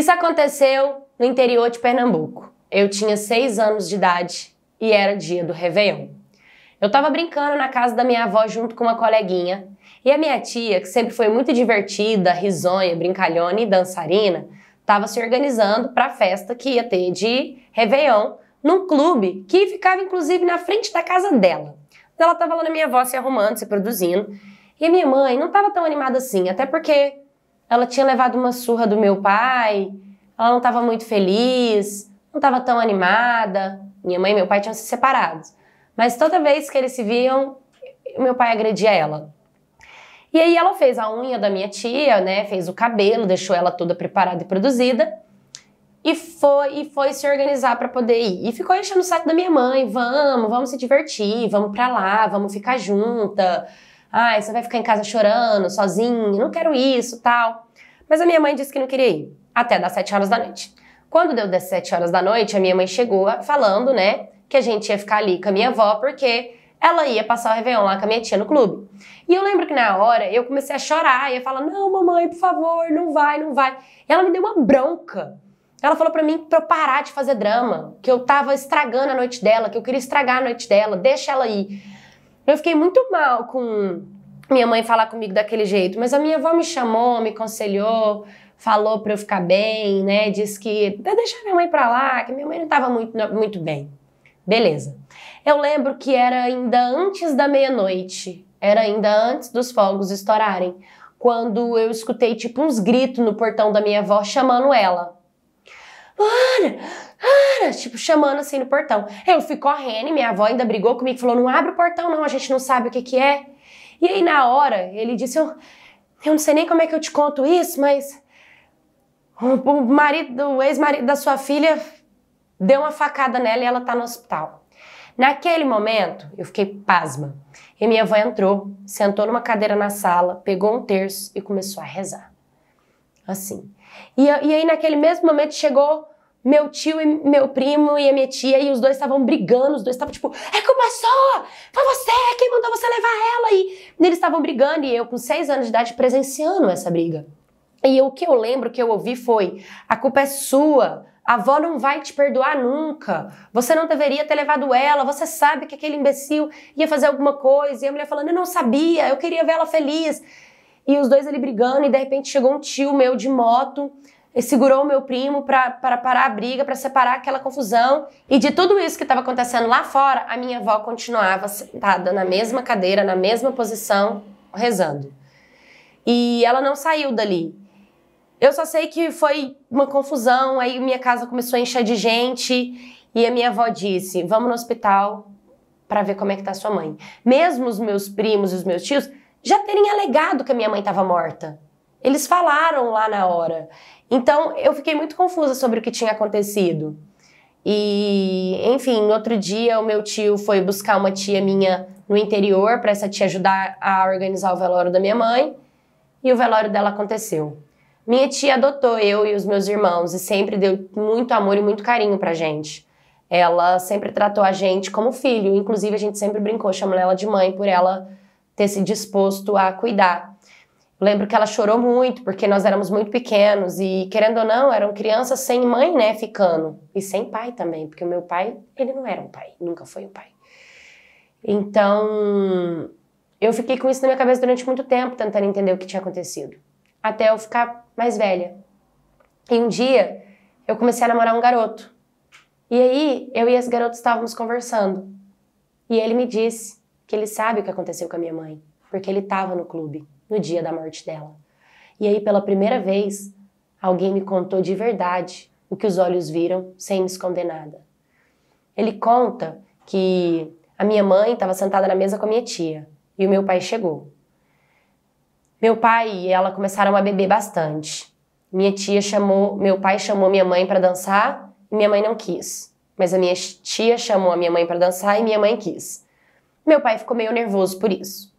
Isso aconteceu no interior de Pernambuco. Eu tinha seis anos de idade e era dia do Réveillon. Eu estava brincando na casa da minha avó junto com uma coleguinha e a minha tia, que sempre foi muito divertida, risonha, brincalhona e dançarina, estava se organizando para a festa que ia ter de Réveillon num clube que ficava inclusive na frente da casa dela. Ela estava lá na minha avó se arrumando, se produzindo. E a minha mãe não estava tão animada assim, até porque ela tinha levado uma surra do meu pai, ela não estava muito feliz, não estava tão animada. Minha mãe e meu pai tinham se separado. Mas toda vez que eles se viam, meu pai agredia ela. E aí ela fez a unha da minha tia, né? Fez o cabelo, deixou ela toda preparada e produzida. E foi, e foi se organizar para poder ir. E ficou enchendo o saco da minha mãe: vamos, vamos se divertir, vamos para lá, vamos ficar junta. Ai, você vai ficar em casa chorando, sozinho, não quero isso, tal. Mas a minha mãe disse que não queria ir, até das 7 horas da noite. Quando deu das 7 horas da noite, a minha mãe chegou falando, né, que a gente ia ficar ali com a minha avó, porque ela ia passar o Réveillon lá com a minha tia no clube. E eu lembro que na hora eu comecei a chorar, e eu falar, não, mamãe, por favor, não vai, não vai. E ela me deu uma bronca. Ela falou para mim pra eu parar de fazer drama, que eu tava estragando a noite dela, que eu queria estragar a noite dela, deixa ela ir. Eu fiquei muito mal com minha mãe falar comigo daquele jeito, mas a minha avó me chamou, me aconselhou, falou para eu ficar bem, né? Disse que deixar minha mãe para lá, que minha mãe não estava muito, muito bem. Beleza. Eu lembro que era ainda antes da meia-noite, era ainda antes dos fogos estourarem, quando eu escutei tipo uns gritos no portão da minha avó chamando ela. Tipo, chamando assim no portão. Eu fui correndo e minha avó ainda brigou comigo, falou: não abre o portão, não, a gente não sabe o que, que é. E aí, na hora, ele disse: eu, eu não sei nem como é que eu te conto isso, mas o marido, o ex-marido da sua filha deu uma facada nela e ela tá no hospital. Naquele momento, eu fiquei pasma. E minha avó entrou, sentou numa cadeira na sala, pegou um terço e começou a rezar. Assim. E, e aí, naquele mesmo momento, chegou meu tio e meu primo e a minha tia, e os dois estavam brigando, os dois estavam tipo, é culpa sua! Foi você, quem mandou você levar ela? E eles estavam brigando, e eu, com seis anos de idade, presenciando essa briga. E eu, o que eu lembro que eu ouvi foi: a culpa é sua, a avó não vai te perdoar nunca, você não deveria ter levado ela, você sabe que aquele imbecil ia fazer alguma coisa, e a mulher falando, eu não sabia, eu queria ver ela feliz. E os dois ali brigando, e de repente chegou um tio meu de moto, e segurou o meu primo para parar a briga, para separar aquela confusão. E de tudo isso que estava acontecendo lá fora, a minha avó continuava sentada na mesma cadeira, na mesma posição, rezando. E ela não saiu dali. Eu só sei que foi uma confusão, aí minha casa começou a encher de gente e a minha avó disse: "Vamos no hospital para ver como é que tá sua mãe". Mesmo os meus primos e os meus tios já terem alegado que a minha mãe estava morta. Eles falaram lá na hora. Então eu fiquei muito confusa sobre o que tinha acontecido. E, enfim, no outro dia o meu tio foi buscar uma tia minha no interior para essa tia ajudar a organizar o velório da minha mãe. E o velório dela aconteceu. Minha tia adotou eu e os meus irmãos e sempre deu muito amor e muito carinho pra gente. Ela sempre tratou a gente como filho, inclusive a gente sempre brincou, chamando ela de mãe por ela ter se disposto a cuidar. Lembro que ela chorou muito, porque nós éramos muito pequenos e, querendo ou não, eram crianças sem mãe, né, ficando. E sem pai também, porque o meu pai, ele não era um pai, nunca foi um pai. Então, eu fiquei com isso na minha cabeça durante muito tempo, tentando entender o que tinha acontecido. Até eu ficar mais velha. E um dia, eu comecei a namorar um garoto. E aí, eu e esse garoto estávamos conversando. E ele me disse que ele sabe o que aconteceu com a minha mãe, porque ele estava no clube no dia da morte dela. E aí, pela primeira vez, alguém me contou de verdade o que os olhos viram sem me esconder nada. Ele conta que a minha mãe estava sentada na mesa com a minha tia e o meu pai chegou. Meu pai e ela começaram a beber bastante. Minha tia chamou, meu pai chamou minha mãe para dançar e minha mãe não quis. Mas a minha tia chamou a minha mãe para dançar e minha mãe quis. Meu pai ficou meio nervoso por isso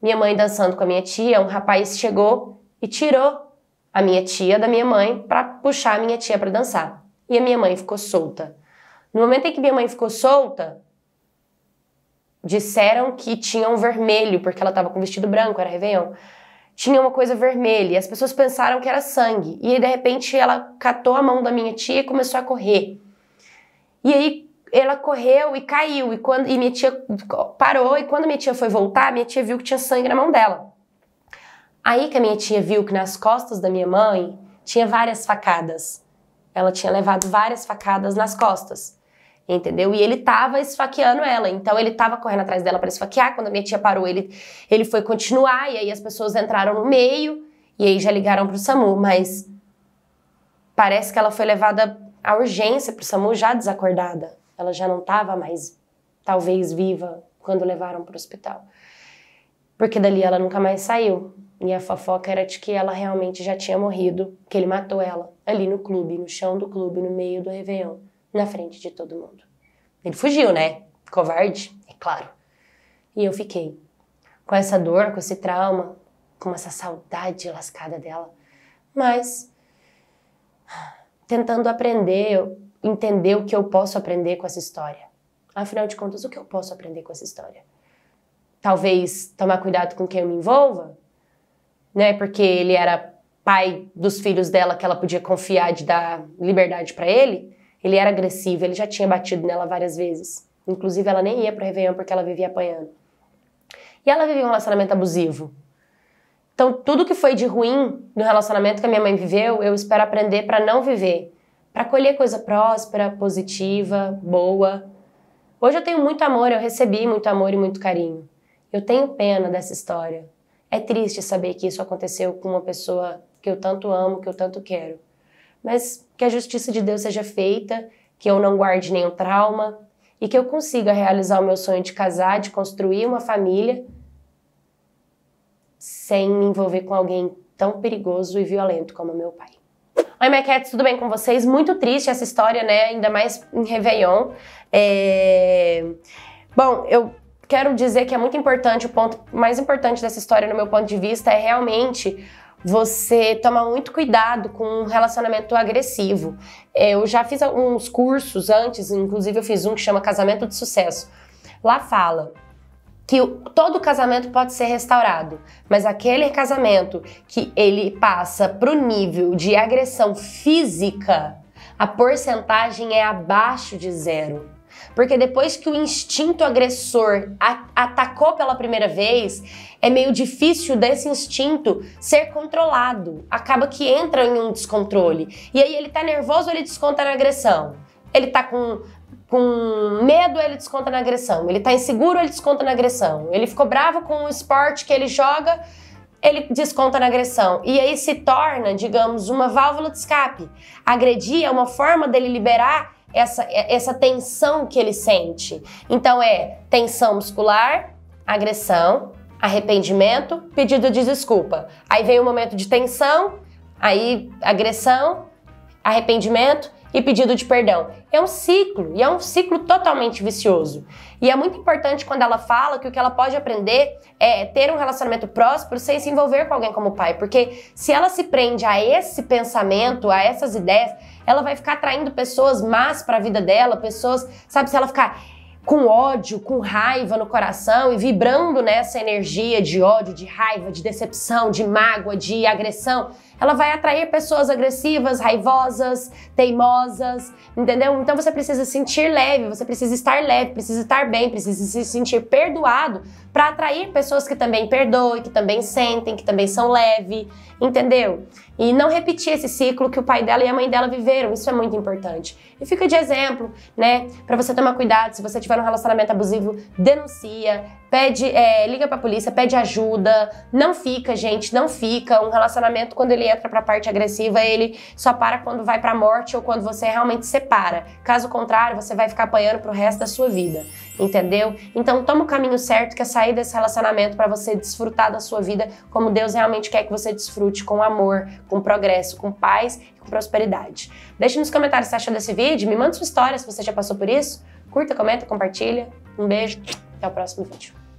minha mãe dançando com a minha tia, um rapaz chegou e tirou a minha tia da minha mãe para puxar a minha tia para dançar. E a minha mãe ficou solta. No momento em que minha mãe ficou solta, disseram que tinha um vermelho, porque ela estava com vestido branco, era Réveillon. Tinha uma coisa vermelha, e as pessoas pensaram que era sangue. E aí, de repente, ela catou a mão da minha tia e começou a correr. E aí, ela correu e caiu. E, quando, e minha tia parou. E quando minha tia foi voltar, minha tia viu que tinha sangue na mão dela. Aí que a minha tia viu que nas costas da minha mãe tinha várias facadas. Ela tinha levado várias facadas nas costas. Entendeu? E ele tava esfaqueando ela. Então ele tava correndo atrás dela para esfaquear. Quando a minha tia parou, ele, ele foi continuar. E aí as pessoas entraram no meio. E aí já ligaram pro SAMU. Mas parece que ela foi levada à urgência pro SAMU já desacordada. Ela já não estava mais, talvez, viva quando levaram para o hospital. Porque dali ela nunca mais saiu. E a fofoca era de que ela realmente já tinha morrido, que ele matou ela, ali no clube, no chão do clube, no meio do Réveillon, na frente de todo mundo. Ele fugiu, né? Covarde, é claro. E eu fiquei com essa dor, com esse trauma, com essa saudade lascada dela, mas tentando aprender entender o que eu posso aprender com essa história. Afinal de contas, o que eu posso aprender com essa história? Talvez tomar cuidado com quem eu me envolva, né? Porque ele era pai dos filhos dela que ela podia confiar de dar liberdade para ele. Ele era agressivo, ele já tinha batido nela várias vezes. Inclusive, ela nem ia pro Réveillon porque ela vivia apanhando. E ela vivia um relacionamento abusivo. Então, tudo que foi de ruim no relacionamento que a minha mãe viveu, eu espero aprender para não viver para colher coisa próspera, positiva, boa. Hoje eu tenho muito amor, eu recebi muito amor e muito carinho. Eu tenho pena dessa história. É triste saber que isso aconteceu com uma pessoa que eu tanto amo, que eu tanto quero. Mas que a justiça de Deus seja feita, que eu não guarde nenhum trauma e que eu consiga realizar o meu sonho de casar, de construir uma família sem me envolver com alguém tão perigoso e violento como meu pai. Oi, Maquettes, tudo bem com vocês? Muito triste essa história, né? Ainda mais em Réveillon. É... Bom, eu quero dizer que é muito importante, o ponto mais importante dessa história, no meu ponto de vista, é realmente você tomar muito cuidado com um relacionamento agressivo. É, eu já fiz alguns cursos antes, inclusive eu fiz um que chama Casamento de Sucesso. Lá fala que todo casamento pode ser restaurado, mas aquele casamento que ele passa para o nível de agressão física, a porcentagem é abaixo de zero. Porque depois que o instinto agressor atacou pela primeira vez, é meio difícil desse instinto ser controlado. Acaba que entra em um descontrole. E aí ele tá nervoso, ele desconta na agressão. Ele tá com com medo, ele desconta na agressão. Ele tá inseguro, ele desconta na agressão. Ele ficou bravo com o esporte que ele joga, ele desconta na agressão. E aí se torna, digamos, uma válvula de escape. Agredir é uma forma dele liberar essa, essa tensão que ele sente. Então é tensão muscular, agressão, arrependimento, pedido de desculpa. Aí vem o momento de tensão, aí agressão, arrependimento e pedido de perdão. É um ciclo, e é um ciclo totalmente vicioso. E é muito importante quando ela fala que o que ela pode aprender é ter um relacionamento próspero sem se envolver com alguém como pai, porque se ela se prende a esse pensamento, a essas ideias, ela vai ficar atraindo pessoas más para a vida dela, pessoas, sabe, se ela ficar com ódio, com raiva no coração e vibrando nessa energia de ódio, de raiva, de decepção, de mágoa, de agressão, ela vai atrair pessoas agressivas, raivosas, teimosas, entendeu? Então você precisa sentir leve, você precisa estar leve, precisa estar bem, precisa se sentir perdoado para atrair pessoas que também perdoem, que também sentem, que também são leve, entendeu? E não repetir esse ciclo que o pai dela e a mãe dela viveram, isso é muito importante. E fica de exemplo, né? Para você tomar cuidado, se você tiver um relacionamento abusivo, denuncia, pede, é, liga para a polícia, pede ajuda, não fica, gente, não fica. Um relacionamento quando ele entra para a parte agressiva, ele só para quando vai para a morte ou quando você realmente separa. Caso contrário, você vai ficar apanhando pro resto da sua vida, entendeu? Então toma o caminho certo que é sair desse relacionamento para você desfrutar da sua vida como Deus realmente quer que você desfrute, com amor, com progresso, com paz e com prosperidade. Deixe nos comentários o que você achou desse vídeo, me manda sua história se você já passou por isso. Curta, comenta, compartilha. Um beijo, até o próximo vídeo.